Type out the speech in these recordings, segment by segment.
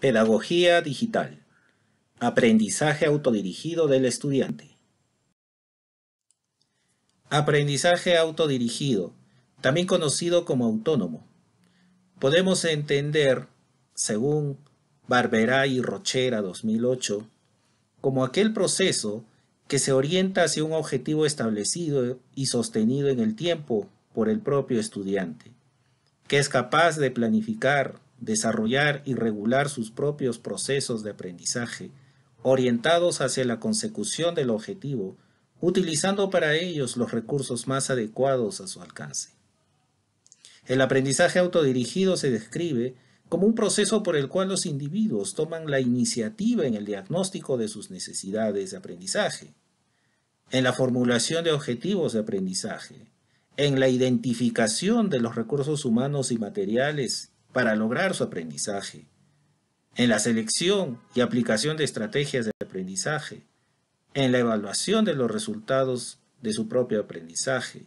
Pedagogía digital. Aprendizaje autodirigido del estudiante. Aprendizaje autodirigido, también conocido como autónomo. Podemos entender, según Barberá y Rochera 2008, como aquel proceso que se orienta hacia un objetivo establecido y sostenido en el tiempo por el propio estudiante, que es capaz de planificar desarrollar y regular sus propios procesos de aprendizaje, orientados hacia la consecución del objetivo, utilizando para ellos los recursos más adecuados a su alcance. El aprendizaje autodirigido se describe como un proceso por el cual los individuos toman la iniciativa en el diagnóstico de sus necesidades de aprendizaje, en la formulación de objetivos de aprendizaje, en la identificación de los recursos humanos y materiales para lograr su aprendizaje, en la selección y aplicación de estrategias de aprendizaje, en la evaluación de los resultados de su propio aprendizaje.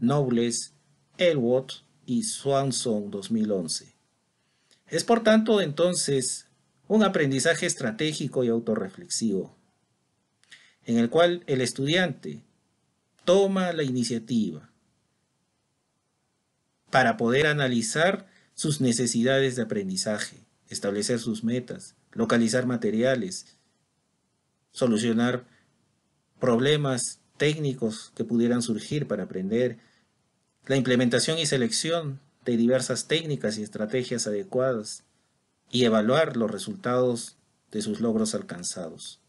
Nobles, Elwood y Swanson 2011. Es por tanto entonces un aprendizaje estratégico y autorreflexivo, en el cual el estudiante toma la iniciativa para poder analizar sus necesidades de aprendizaje, establecer sus metas, localizar materiales, solucionar problemas técnicos que pudieran surgir para aprender, la implementación y selección de diversas técnicas y estrategias adecuadas y evaluar los resultados de sus logros alcanzados.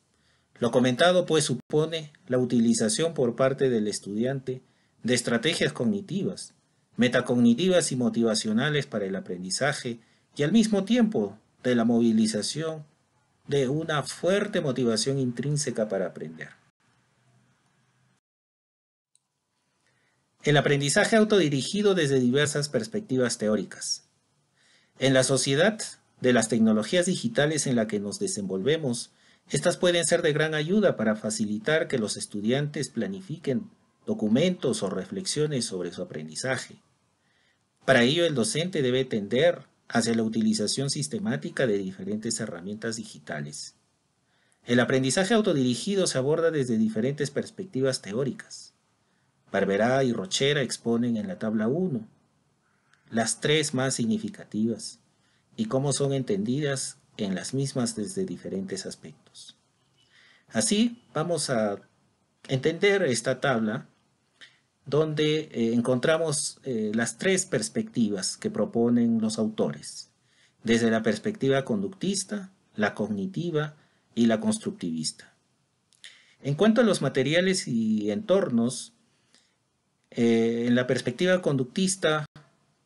Lo comentado pues supone la utilización por parte del estudiante de estrategias cognitivas metacognitivas y motivacionales para el aprendizaje y al mismo tiempo de la movilización de una fuerte motivación intrínseca para aprender. El aprendizaje autodirigido desde diversas perspectivas teóricas. En la sociedad de las tecnologías digitales en la que nos desenvolvemos, estas pueden ser de gran ayuda para facilitar que los estudiantes planifiquen documentos o reflexiones sobre su aprendizaje. Para ello, el docente debe tender hacia la utilización sistemática de diferentes herramientas digitales. El aprendizaje autodirigido se aborda desde diferentes perspectivas teóricas. Barberá y Rochera exponen en la tabla 1 las tres más significativas y cómo son entendidas en las mismas desde diferentes aspectos. Así vamos a entender esta tabla donde eh, encontramos eh, las tres perspectivas que proponen los autores, desde la perspectiva conductista, la cognitiva y la constructivista. En cuanto a los materiales y entornos, eh, en la perspectiva conductista,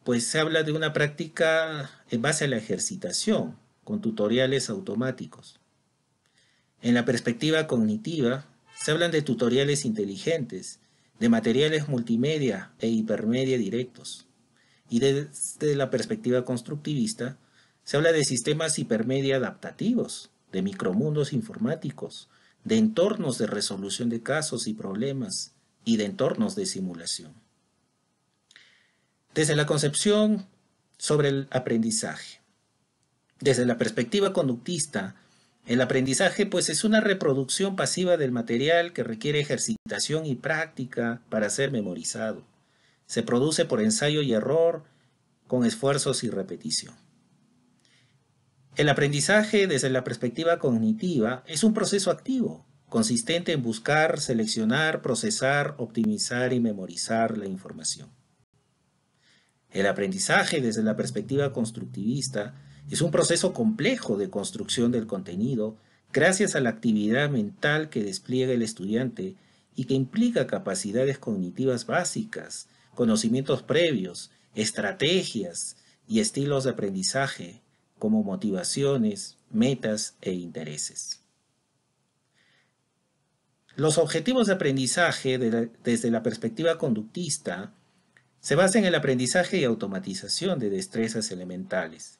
pues se habla de una práctica en base a la ejercitación, con tutoriales automáticos. En la perspectiva cognitiva, se hablan de tutoriales inteligentes, de materiales multimedia e hipermedia directos. Y desde la perspectiva constructivista, se habla de sistemas hipermedia adaptativos, de micromundos informáticos, de entornos de resolución de casos y problemas y de entornos de simulación. Desde la concepción sobre el aprendizaje. Desde la perspectiva conductista, el aprendizaje pues es una reproducción pasiva del material que requiere ejercitación y práctica para ser memorizado. Se produce por ensayo y error, con esfuerzos y repetición. El aprendizaje desde la perspectiva cognitiva es un proceso activo, consistente en buscar, seleccionar, procesar, optimizar y memorizar la información. El aprendizaje desde la perspectiva constructivista es un proceso complejo de construcción del contenido gracias a la actividad mental que despliega el estudiante y que implica capacidades cognitivas básicas, conocimientos previos, estrategias y estilos de aprendizaje como motivaciones, metas e intereses. Los objetivos de aprendizaje desde la perspectiva conductista se basan en el aprendizaje y automatización de destrezas elementales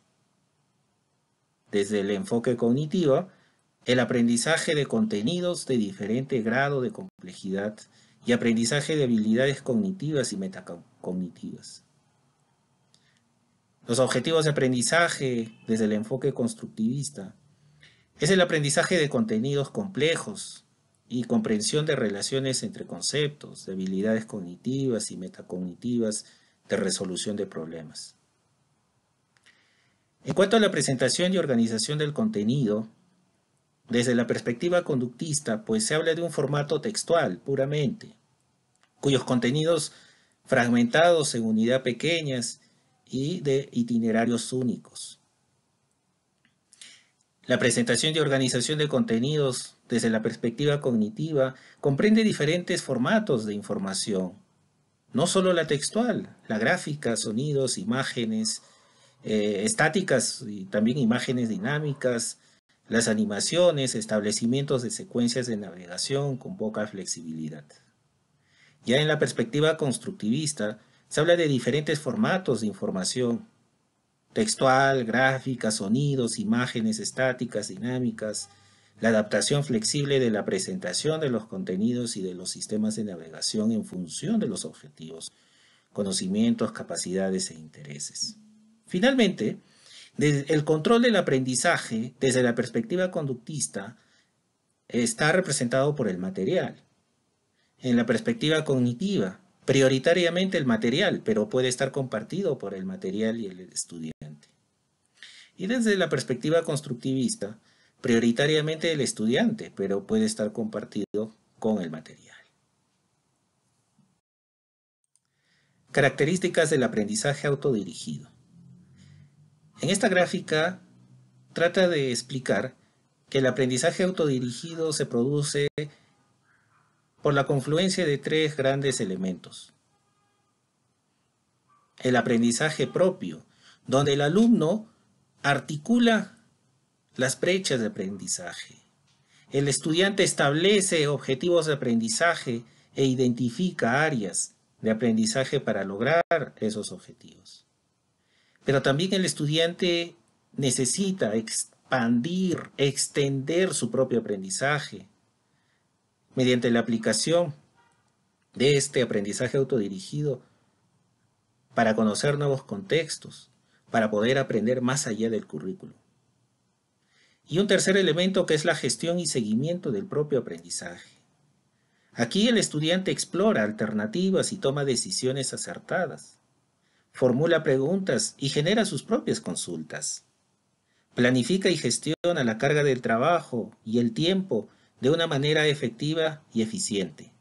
desde el enfoque cognitivo, el aprendizaje de contenidos de diferente grado de complejidad y aprendizaje de habilidades cognitivas y metacognitivas. Los objetivos de aprendizaje desde el enfoque constructivista es el aprendizaje de contenidos complejos y comprensión de relaciones entre conceptos, de habilidades cognitivas y metacognitivas de resolución de problemas. En cuanto a la presentación y organización del contenido, desde la perspectiva conductista, pues se habla de un formato textual puramente, cuyos contenidos fragmentados en unidad pequeñas y de itinerarios únicos. La presentación y organización de contenidos desde la perspectiva cognitiva comprende diferentes formatos de información, no solo la textual, la gráfica, sonidos, imágenes, eh, estáticas y también imágenes dinámicas, las animaciones, establecimientos de secuencias de navegación con poca flexibilidad. Ya en la perspectiva constructivista, se habla de diferentes formatos de información, textual, gráfica, sonidos, imágenes estáticas, dinámicas, la adaptación flexible de la presentación de los contenidos y de los sistemas de navegación en función de los objetivos, conocimientos, capacidades e intereses. Finalmente, el control del aprendizaje desde la perspectiva conductista está representado por el material. En la perspectiva cognitiva, prioritariamente el material, pero puede estar compartido por el material y el estudiante. Y desde la perspectiva constructivista, prioritariamente el estudiante, pero puede estar compartido con el material. Características del aprendizaje autodirigido. En esta gráfica trata de explicar que el aprendizaje autodirigido se produce por la confluencia de tres grandes elementos. El aprendizaje propio, donde el alumno articula las brechas de aprendizaje. El estudiante establece objetivos de aprendizaje e identifica áreas de aprendizaje para lograr esos objetivos. Pero también el estudiante necesita expandir, extender su propio aprendizaje mediante la aplicación de este aprendizaje autodirigido para conocer nuevos contextos, para poder aprender más allá del currículo. Y un tercer elemento que es la gestión y seguimiento del propio aprendizaje. Aquí el estudiante explora alternativas y toma decisiones acertadas formula preguntas y genera sus propias consultas. Planifica y gestiona la carga del trabajo y el tiempo de una manera efectiva y eficiente.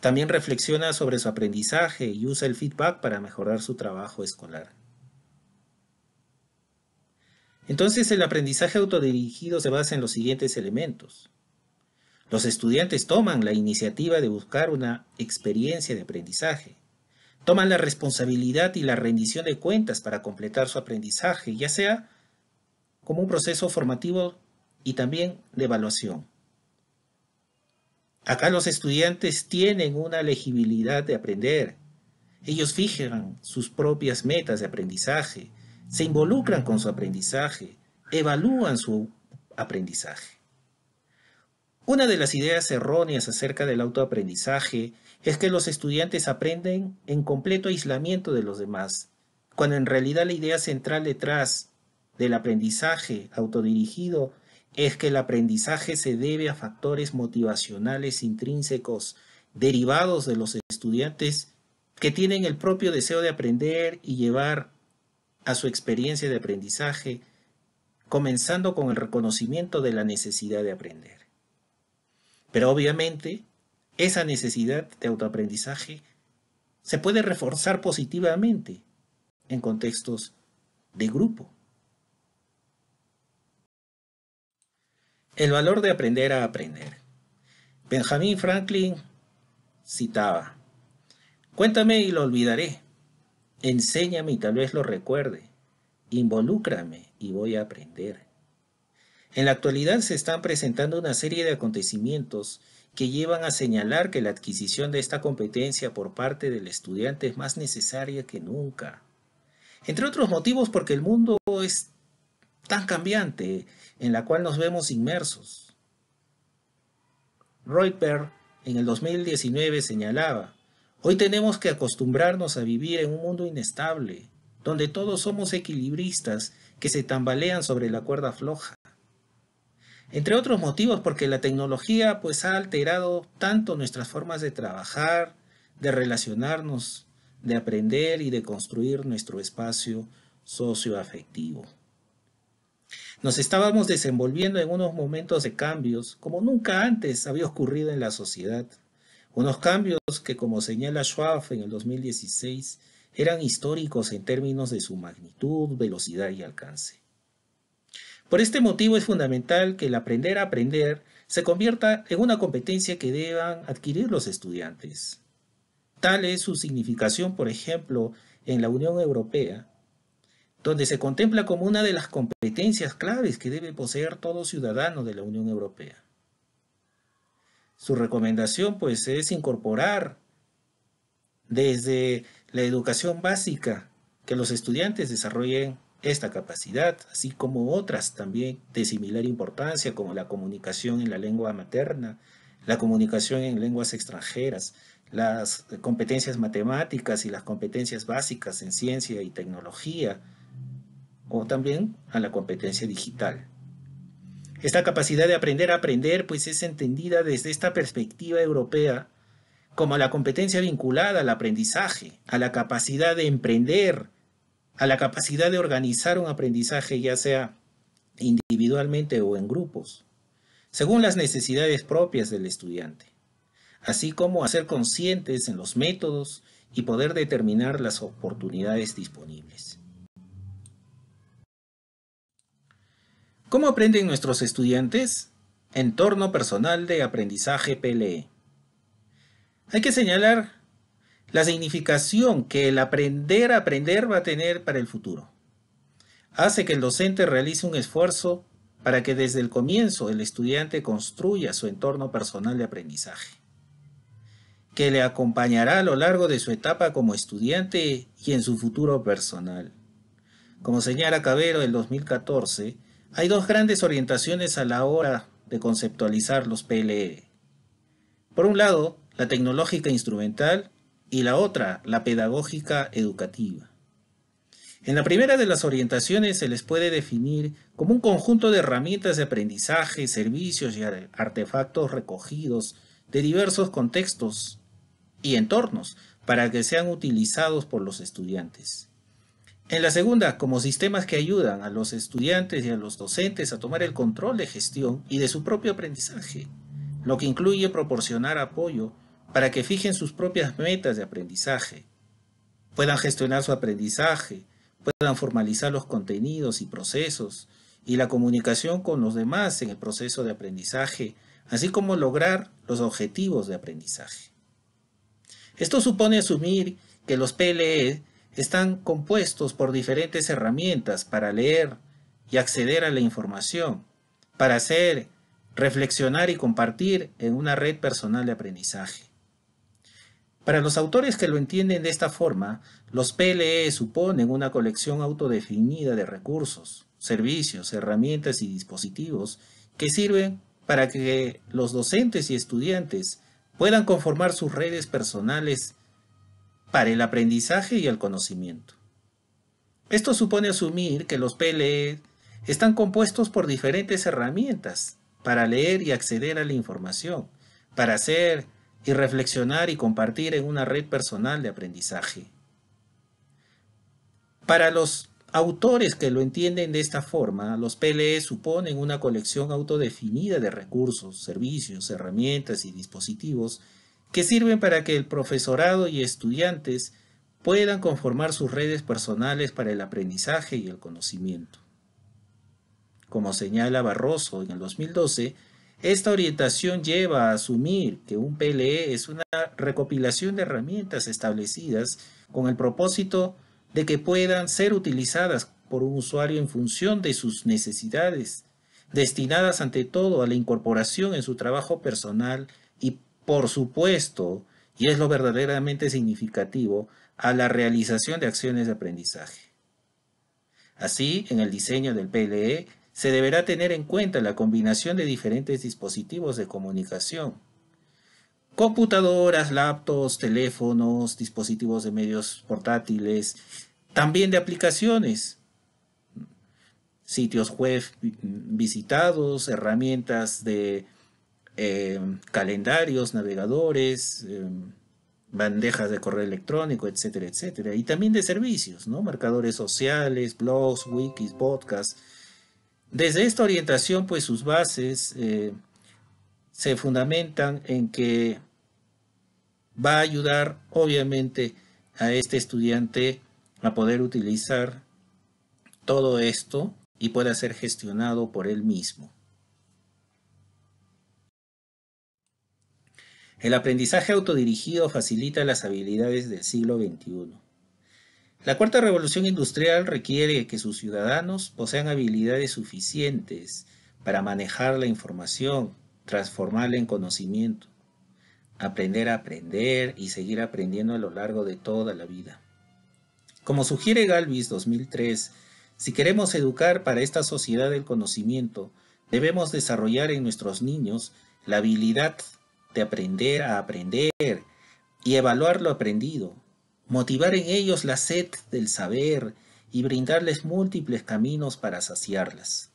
También reflexiona sobre su aprendizaje y usa el feedback para mejorar su trabajo escolar. Entonces el aprendizaje autodirigido se basa en los siguientes elementos. Los estudiantes toman la iniciativa de buscar una experiencia de aprendizaje. Toman la responsabilidad y la rendición de cuentas para completar su aprendizaje, ya sea como un proceso formativo y también de evaluación. Acá los estudiantes tienen una legibilidad de aprender. Ellos fijan sus propias metas de aprendizaje, se involucran con su aprendizaje, evalúan su aprendizaje. Una de las ideas erróneas acerca del autoaprendizaje es que los estudiantes aprenden en completo aislamiento de los demás, cuando en realidad la idea central detrás del aprendizaje autodirigido es que el aprendizaje se debe a factores motivacionales intrínsecos derivados de los estudiantes que tienen el propio deseo de aprender y llevar a su experiencia de aprendizaje, comenzando con el reconocimiento de la necesidad de aprender. Pero obviamente esa necesidad de autoaprendizaje se puede reforzar positivamente en contextos de grupo. El valor de aprender a aprender. Benjamin Franklin citaba, cuéntame y lo olvidaré, enséñame y tal vez lo recuerde, involúcrame y voy a aprender. En la actualidad se están presentando una serie de acontecimientos que llevan a señalar que la adquisición de esta competencia por parte del estudiante es más necesaria que nunca. Entre otros motivos porque el mundo es tan cambiante en la cual nos vemos inmersos. Reuter en el 2019 señalaba, hoy tenemos que acostumbrarnos a vivir en un mundo inestable, donde todos somos equilibristas que se tambalean sobre la cuerda floja. Entre otros motivos, porque la tecnología pues, ha alterado tanto nuestras formas de trabajar, de relacionarnos, de aprender y de construir nuestro espacio socioafectivo. Nos estábamos desenvolviendo en unos momentos de cambios como nunca antes había ocurrido en la sociedad. Unos cambios que, como señala Schwab en el 2016, eran históricos en términos de su magnitud, velocidad y alcance. Por este motivo es fundamental que el aprender a aprender se convierta en una competencia que deban adquirir los estudiantes. Tal es su significación, por ejemplo, en la Unión Europea, donde se contempla como una de las competencias claves que debe poseer todo ciudadano de la Unión Europea. Su recomendación pues es incorporar desde la educación básica que los estudiantes desarrollen esta capacidad, así como otras también de similar importancia como la comunicación en la lengua materna, la comunicación en lenguas extranjeras, las competencias matemáticas y las competencias básicas en ciencia y tecnología, o también a la competencia digital. Esta capacidad de aprender a aprender pues es entendida desde esta perspectiva europea como la competencia vinculada al aprendizaje, a la capacidad de emprender, a la capacidad de organizar un aprendizaje ya sea individualmente o en grupos, según las necesidades propias del estudiante, así como a ser conscientes en los métodos y poder determinar las oportunidades disponibles. ¿Cómo aprenden nuestros estudiantes? Entorno personal de aprendizaje PLE. Hay que señalar la significación que el aprender a aprender va a tener para el futuro. Hace que el docente realice un esfuerzo para que desde el comienzo el estudiante construya su entorno personal de aprendizaje, que le acompañará a lo largo de su etapa como estudiante y en su futuro personal. Como señala Cabero del 2014, hay dos grandes orientaciones a la hora de conceptualizar los PLE. Por un lado, la tecnológica instrumental y la otra, la pedagógica educativa. En la primera de las orientaciones se les puede definir como un conjunto de herramientas de aprendizaje, servicios y artefactos recogidos de diversos contextos y entornos para que sean utilizados por los estudiantes. En la segunda, como sistemas que ayudan a los estudiantes y a los docentes a tomar el control de gestión y de su propio aprendizaje, lo que incluye proporcionar apoyo para que fijen sus propias metas de aprendizaje, puedan gestionar su aprendizaje, puedan formalizar los contenidos y procesos y la comunicación con los demás en el proceso de aprendizaje, así como lograr los objetivos de aprendizaje. Esto supone asumir que los PLE están compuestos por diferentes herramientas para leer y acceder a la información, para hacer, reflexionar y compartir en una red personal de aprendizaje. Para los autores que lo entienden de esta forma, los PLE suponen una colección autodefinida de recursos, servicios, herramientas y dispositivos que sirven para que los docentes y estudiantes puedan conformar sus redes personales para el aprendizaje y el conocimiento. Esto supone asumir que los PLE están compuestos por diferentes herramientas para leer y acceder a la información, para hacer y reflexionar y compartir en una red personal de aprendizaje. Para los autores que lo entienden de esta forma, los PLE suponen una colección autodefinida de recursos, servicios, herramientas y dispositivos que sirven para que el profesorado y estudiantes puedan conformar sus redes personales para el aprendizaje y el conocimiento. Como señala Barroso en el 2012, esta orientación lleva a asumir que un PLE es una recopilación de herramientas establecidas con el propósito de que puedan ser utilizadas por un usuario en función de sus necesidades, destinadas ante todo a la incorporación en su trabajo personal y, por supuesto, y es lo verdaderamente significativo, a la realización de acciones de aprendizaje. Así, en el diseño del PLE, se deberá tener en cuenta la combinación de diferentes dispositivos de comunicación. Computadoras, laptops, teléfonos, dispositivos de medios portátiles, también de aplicaciones, sitios web visitados, herramientas de eh, calendarios, navegadores, eh, bandejas de correo electrónico, etcétera, etcétera. Y también de servicios, ¿no? Marcadores sociales, blogs, wikis, podcasts desde esta orientación, pues sus bases eh, se fundamentan en que va a ayudar, obviamente, a este estudiante a poder utilizar todo esto y pueda ser gestionado por él mismo. El aprendizaje autodirigido facilita las habilidades del siglo XXI. La cuarta revolución industrial requiere que sus ciudadanos posean habilidades suficientes para manejar la información, transformarla en conocimiento, aprender a aprender y seguir aprendiendo a lo largo de toda la vida. Como sugiere Galvis 2003, si queremos educar para esta sociedad del conocimiento, debemos desarrollar en nuestros niños la habilidad de aprender a aprender y evaluar lo aprendido, motivar en ellos la sed del saber y brindarles múltiples caminos para saciarlas,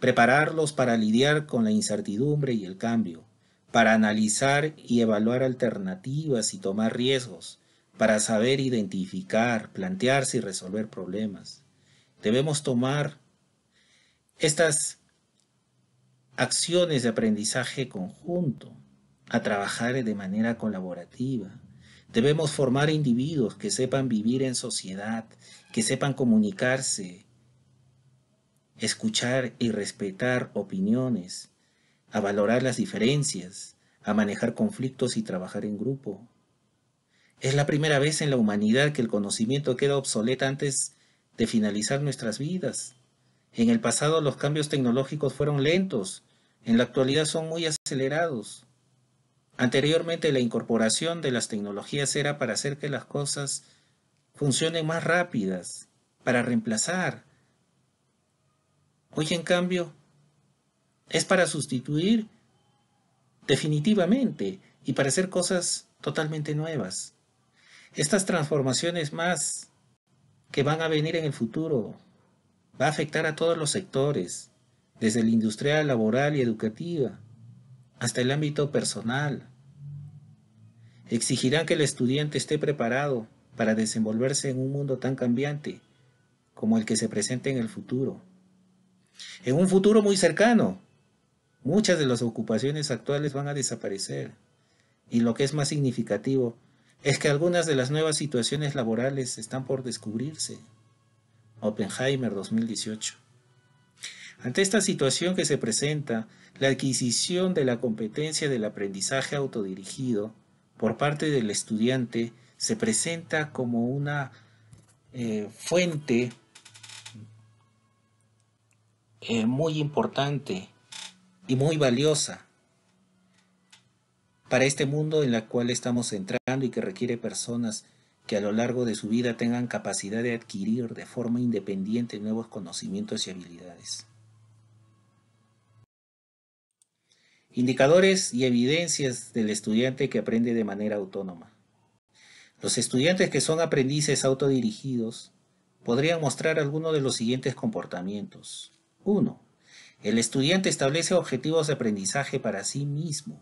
prepararlos para lidiar con la incertidumbre y el cambio, para analizar y evaluar alternativas y tomar riesgos, para saber identificar, plantearse y resolver problemas. Debemos tomar estas acciones de aprendizaje conjunto, a trabajar de manera colaborativa, Debemos formar individuos que sepan vivir en sociedad, que sepan comunicarse, escuchar y respetar opiniones, a valorar las diferencias, a manejar conflictos y trabajar en grupo. Es la primera vez en la humanidad que el conocimiento queda obsoleto antes de finalizar nuestras vidas. En el pasado los cambios tecnológicos fueron lentos, en la actualidad son muy acelerados. Anteriormente la incorporación de las tecnologías era para hacer que las cosas funcionen más rápidas, para reemplazar. Hoy en cambio es para sustituir definitivamente y para hacer cosas totalmente nuevas. Estas transformaciones más que van a venir en el futuro va a afectar a todos los sectores, desde la industrial, laboral y educativa, hasta el ámbito personal. Exigirán que el estudiante esté preparado para desenvolverse en un mundo tan cambiante como el que se presenta en el futuro. En un futuro muy cercano, muchas de las ocupaciones actuales van a desaparecer. Y lo que es más significativo es que algunas de las nuevas situaciones laborales están por descubrirse. Oppenheimer 2018. Ante esta situación que se presenta, la adquisición de la competencia del aprendizaje autodirigido por parte del estudiante se presenta como una eh, fuente eh, muy importante y muy valiosa para este mundo en el cual estamos entrando y que requiere personas que a lo largo de su vida tengan capacidad de adquirir de forma independiente nuevos conocimientos y habilidades. Indicadores y evidencias del estudiante que aprende de manera autónoma. Los estudiantes que son aprendices autodirigidos podrían mostrar algunos de los siguientes comportamientos. 1. El estudiante establece objetivos de aprendizaje para sí mismo.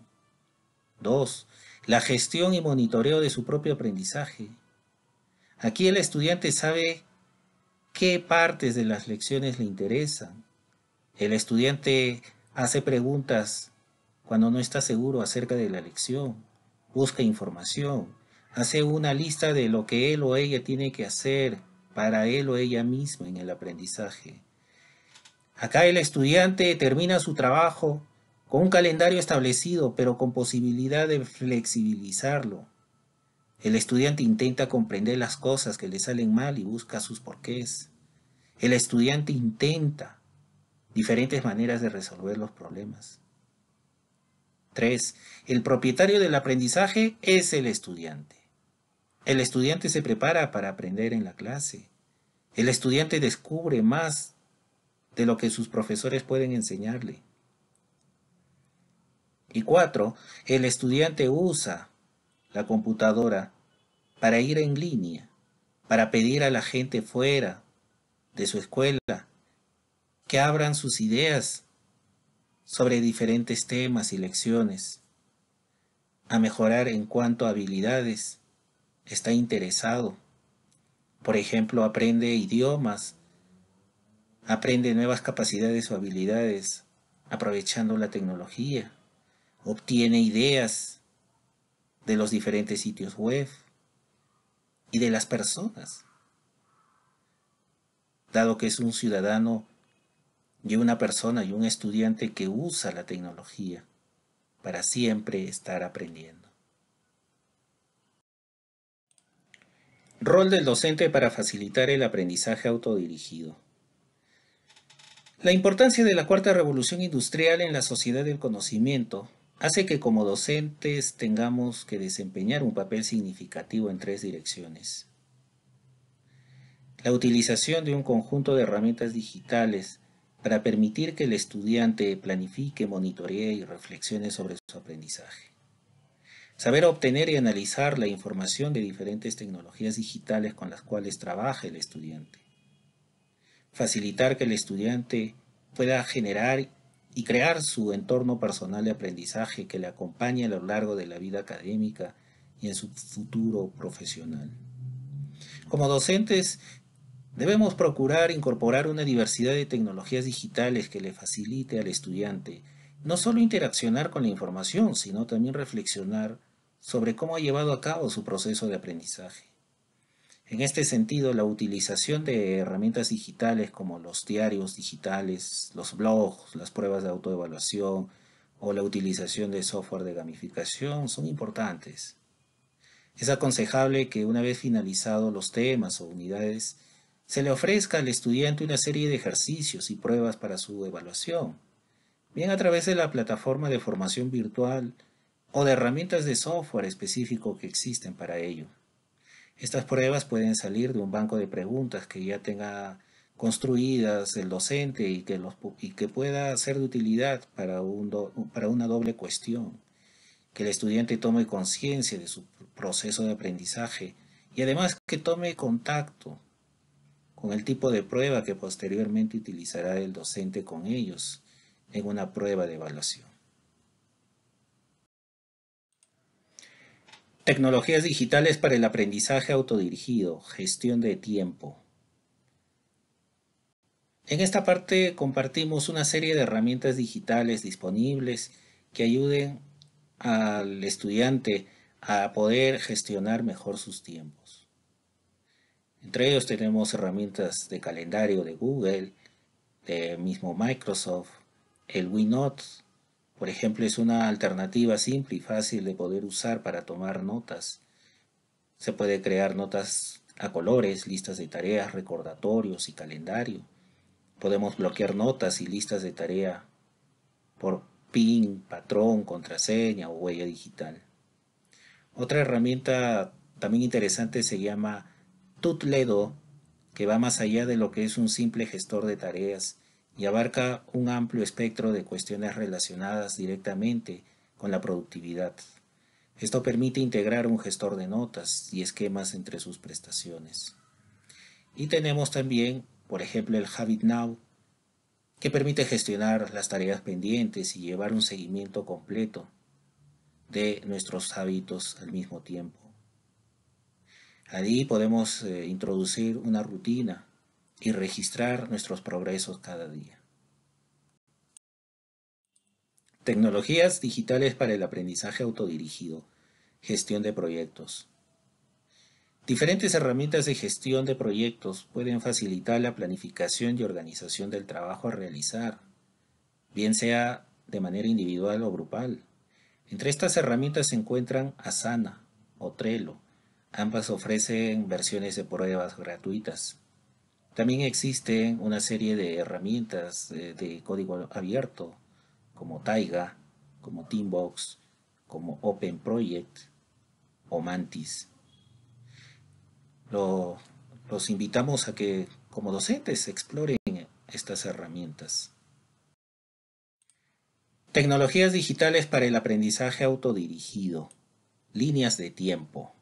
2. La gestión y monitoreo de su propio aprendizaje. Aquí el estudiante sabe qué partes de las lecciones le interesan. El estudiante hace preguntas cuando no está seguro acerca de la lección, busca información, hace una lista de lo que él o ella tiene que hacer para él o ella misma en el aprendizaje. Acá el estudiante termina su trabajo con un calendario establecido, pero con posibilidad de flexibilizarlo. El estudiante intenta comprender las cosas que le salen mal y busca sus porqués. El estudiante intenta diferentes maneras de resolver los problemas. 3. El propietario del aprendizaje es el estudiante. El estudiante se prepara para aprender en la clase. El estudiante descubre más de lo que sus profesores pueden enseñarle. Y 4. El estudiante usa la computadora para ir en línea, para pedir a la gente fuera de su escuela que abran sus ideas sobre diferentes temas y lecciones, a mejorar en cuanto a habilidades, está interesado. Por ejemplo, aprende idiomas, aprende nuevas capacidades o habilidades aprovechando la tecnología, obtiene ideas de los diferentes sitios web y de las personas. Dado que es un ciudadano y una persona y un estudiante que usa la tecnología para siempre estar aprendiendo. Rol del docente para facilitar el aprendizaje autodirigido. La importancia de la cuarta revolución industrial en la sociedad del conocimiento hace que como docentes tengamos que desempeñar un papel significativo en tres direcciones. La utilización de un conjunto de herramientas digitales para permitir que el estudiante planifique, monitoree y reflexione sobre su aprendizaje. Saber obtener y analizar la información de diferentes tecnologías digitales con las cuales trabaja el estudiante. Facilitar que el estudiante pueda generar y crear su entorno personal de aprendizaje que le acompañe a lo largo de la vida académica y en su futuro profesional. Como docentes Debemos procurar incorporar una diversidad de tecnologías digitales que le facilite al estudiante no solo interaccionar con la información, sino también reflexionar sobre cómo ha llevado a cabo su proceso de aprendizaje. En este sentido, la utilización de herramientas digitales como los diarios digitales, los blogs, las pruebas de autoevaluación o la utilización de software de gamificación son importantes. Es aconsejable que una vez finalizados los temas o unidades, se le ofrezca al estudiante una serie de ejercicios y pruebas para su evaluación, bien a través de la plataforma de formación virtual o de herramientas de software específico que existen para ello. Estas pruebas pueden salir de un banco de preguntas que ya tenga construidas el docente y que, los, que pueda ser de utilidad para, para una doble cuestión. Que el estudiante tome conciencia de su proceso de aprendizaje y además que tome contacto con el tipo de prueba que posteriormente utilizará el docente con ellos en una prueba de evaluación. Tecnologías digitales para el aprendizaje autodirigido, gestión de tiempo. En esta parte compartimos una serie de herramientas digitales disponibles que ayuden al estudiante a poder gestionar mejor sus tiempos. Entre ellos tenemos herramientas de calendario de Google, de mismo Microsoft, el WeNote, por ejemplo, es una alternativa simple y fácil de poder usar para tomar notas. Se puede crear notas a colores, listas de tareas, recordatorios y calendario. Podemos bloquear notas y listas de tarea por PIN, patrón, contraseña o huella digital. Otra herramienta también interesante se llama Tutledo, que va más allá de lo que es un simple gestor de tareas y abarca un amplio espectro de cuestiones relacionadas directamente con la productividad. Esto permite integrar un gestor de notas y esquemas entre sus prestaciones. Y tenemos también, por ejemplo, el Habit Now, que permite gestionar las tareas pendientes y llevar un seguimiento completo de nuestros hábitos al mismo tiempo. Allí podemos eh, introducir una rutina y registrar nuestros progresos cada día. Tecnologías digitales para el aprendizaje autodirigido. Gestión de proyectos. Diferentes herramientas de gestión de proyectos pueden facilitar la planificación y organización del trabajo a realizar, bien sea de manera individual o grupal. Entre estas herramientas se encuentran Asana o Trello, Ambas ofrecen versiones de pruebas gratuitas. También existe una serie de herramientas eh, de, código abierto como Taiga, como Teambox, como Open Project o Mantis. los invitamos a que como docentes exploren estas herramientas. Tecnologías digitales para el aprendizaje autodirigido. Líneas de tiempo.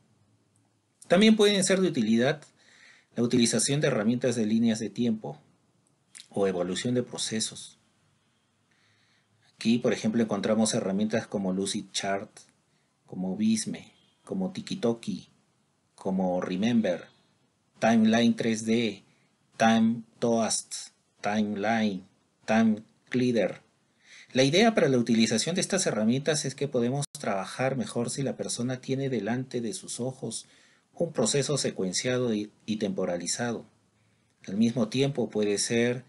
También pueden ser de utilidad la utilización de herramientas de líneas de tiempo o evolución de procesos. Aquí, por ejemplo, encontramos herramientas como Lucidchart, Chart, como Visme, como Tikitoki, como Remember, Timeline 3D, Time Toast, Timeline, Time La idea para la utilización de estas herramientas es que podemos trabajar mejor si la persona tiene delante de sus ojos un proceso secuenciado y, temporalizado. Al mismo tiempo puede ser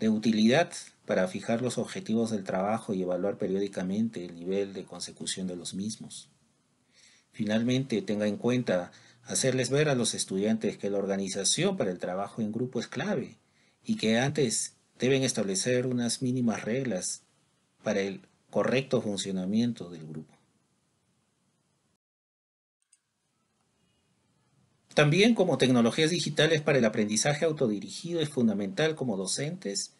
de utilidad para fijar los objetivos del trabajo y evaluar periódicamente el nivel de consecución de los mismos. Finalmente, tenga en cuenta hacerles ver a los estudiantes que la organización para el trabajo en grupo es clave y que antes deben establecer unas mínimas reglas para el correcto funcionamiento del grupo. También como tecnologías digitales para el aprendizaje autodirigido es fundamental como docentes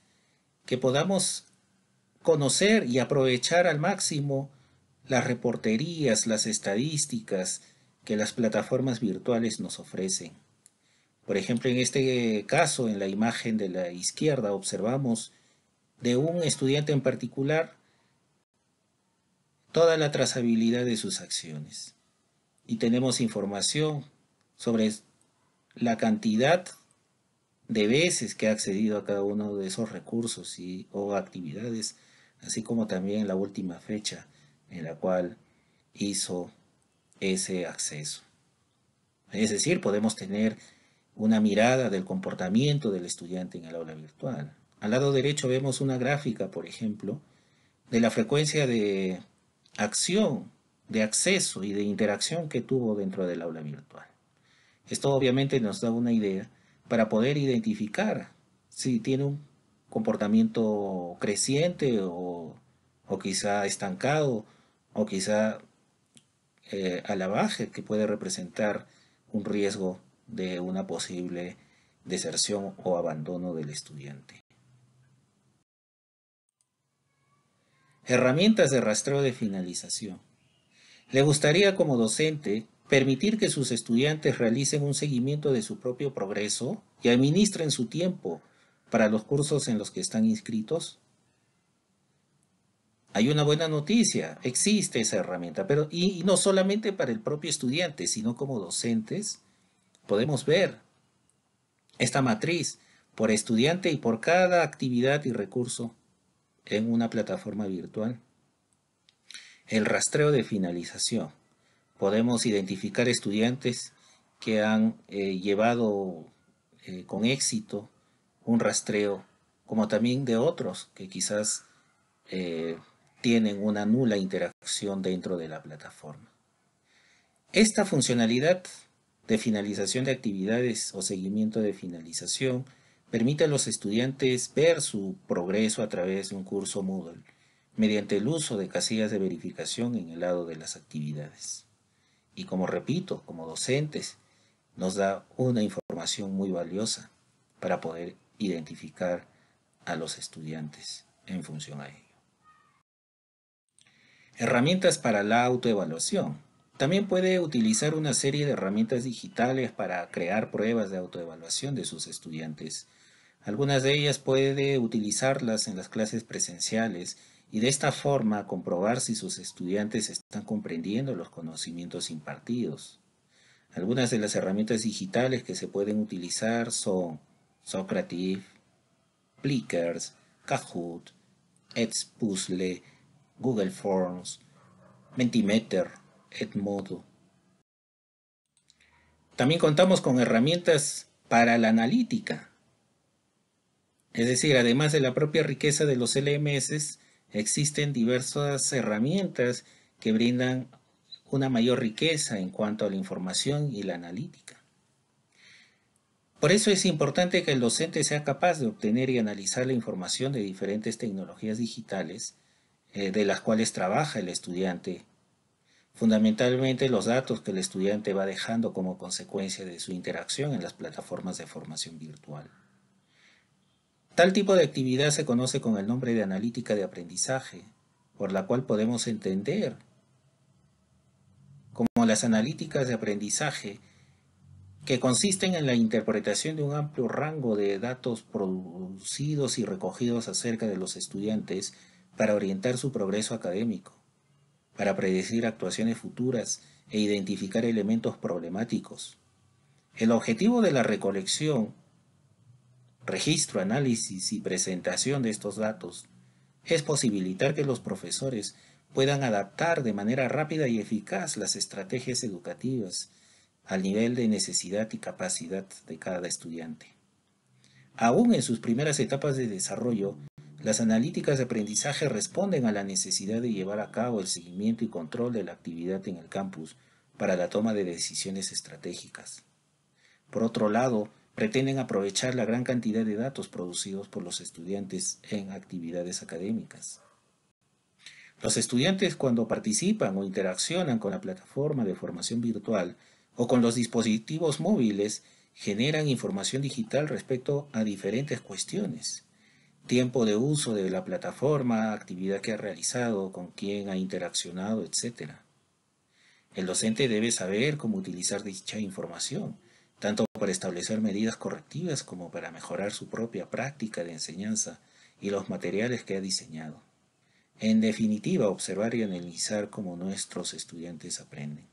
que podamos conocer y aprovechar al máximo las reporterías, las estadísticas que las plataformas virtuales nos ofrecen. Por ejemplo, en este caso, en la imagen de la izquierda, observamos de un estudiante en particular toda la trazabilidad de sus acciones. Y tenemos información sobre la cantidad de veces que ha accedido a cada uno de esos recursos y, o actividades, así como también la última fecha en la cual hizo ese acceso. Es decir, podemos tener una mirada del comportamiento del estudiante en el aula virtual. Al lado derecho vemos una gráfica, por ejemplo, de la frecuencia de acción, de acceso y de interacción que tuvo dentro del aula virtual. Esto obviamente nos da una idea para poder identificar si tiene un comportamiento creciente o, o quizá estancado o quizá eh, a la baja que puede representar un riesgo de una posible deserción o abandono del estudiante. Herramientas de rastreo de finalización. Le gustaría como docente permitir que sus estudiantes realicen un seguimiento de su propio progreso y administren su tiempo para los cursos en los que están inscritos? Hay una buena noticia, existe esa herramienta, pero y, no solamente para el propio estudiante, sino como docentes, podemos ver esta matriz por estudiante y por cada actividad y recurso en una plataforma virtual. El rastreo de finalización podemos identificar estudiantes que han eh, llevado eh, con éxito un rastreo, como también de otros que quizás eh, tienen una nula interacción dentro de la plataforma. Esta funcionalidad de finalización de actividades o seguimiento de finalización permite a los estudiantes ver su progreso a través de un curso Moodle mediante el uso de casillas de verificación en el lado de las actividades. Y como repito, como docentes, nos da una información muy valiosa para poder identificar a los estudiantes en función a ello. Herramientas para la autoevaluación. También puede utilizar una serie de herramientas digitales para crear pruebas de autoevaluación de sus estudiantes. Algunas de ellas puede utilizarlas en las clases presenciales y de esta forma comprobar si sus estudiantes están comprendiendo los conocimientos impartidos. Algunas de las herramientas digitales que se pueden utilizar son Socrative, Plickers, Kahoot, Edspuzzle, Google Forms, Mentimeter, Edmodo. También contamos con herramientas para la analítica. Es decir, además de la propia riqueza de los LMS, Existen diversas herramientas que brindan una mayor riqueza en cuanto a la información y la analítica. Por eso es importante que el docente sea capaz de obtener y analizar la información de diferentes tecnologías digitales eh, de las cuales trabaja el estudiante, fundamentalmente los datos que el estudiante va dejando como consecuencia de su interacción en las plataformas de formación virtual. Tal tipo de actividad se conoce con el nombre de analítica de aprendizaje, por la cual podemos entender como las analíticas de aprendizaje que consisten en la interpretación de un amplio rango de datos producidos y recogidos acerca de los estudiantes para orientar su progreso académico, para predecir actuaciones futuras e identificar elementos problemáticos. El objetivo de la recolección registro, análisis y presentación de estos datos es posibilitar que los profesores puedan adaptar de manera rápida y eficaz las estrategias educativas al nivel de necesidad y capacidad de cada estudiante. Aún en sus primeras etapas de desarrollo, las analíticas de aprendizaje responden a la necesidad de llevar a cabo el seguimiento y control de la actividad en el campus para la toma de decisiones estratégicas. Por otro lado, pretenden aprovechar la gran cantidad de datos producidos por los estudiantes en actividades académicas. Los estudiantes cuando participan o interaccionan con la plataforma de formación virtual o con los dispositivos móviles generan información digital respecto a diferentes cuestiones. Tiempo de uso de la plataforma, actividad que ha realizado, con quién ha interaccionado, etc. El docente debe saber cómo utilizar dicha información tanto para establecer medidas correctivas como para mejorar su propia práctica de enseñanza y los materiales que ha diseñado. En definitiva, observar y analizar cómo nuestros estudiantes aprenden.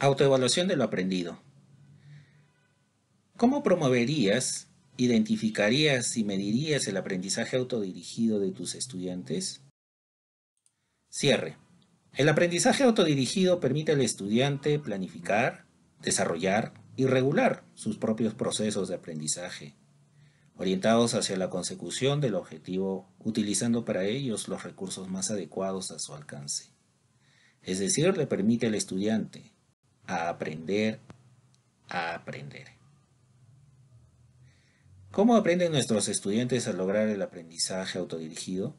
Autoevaluación de lo aprendido. ¿Cómo promoverías, identificarías y medirías el aprendizaje autodirigido de tus estudiantes? Cierre. El aprendizaje autodirigido permite al estudiante planificar, desarrollar y regular sus propios procesos de aprendizaje, orientados hacia la consecución del objetivo, utilizando para ellos los recursos más adecuados a su alcance. Es decir, le permite al estudiante a aprender a aprender. ¿Cómo aprenden nuestros estudiantes a lograr el aprendizaje autodirigido?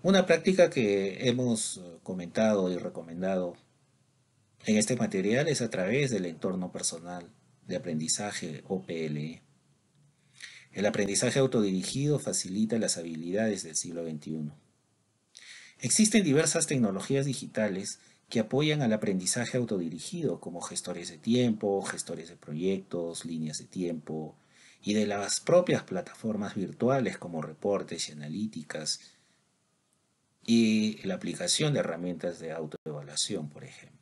Una práctica que hemos comentado y recomendado en este material es a través del entorno personal de aprendizaje o e. El aprendizaje autodirigido facilita las habilidades del siglo XXI. Existen diversas tecnologías digitales que apoyan al aprendizaje autodirigido como gestores de tiempo, gestores de proyectos, líneas de tiempo y de las propias plataformas virtuales como reportes y analíticas y la aplicación de herramientas de autoevaluación, por ejemplo.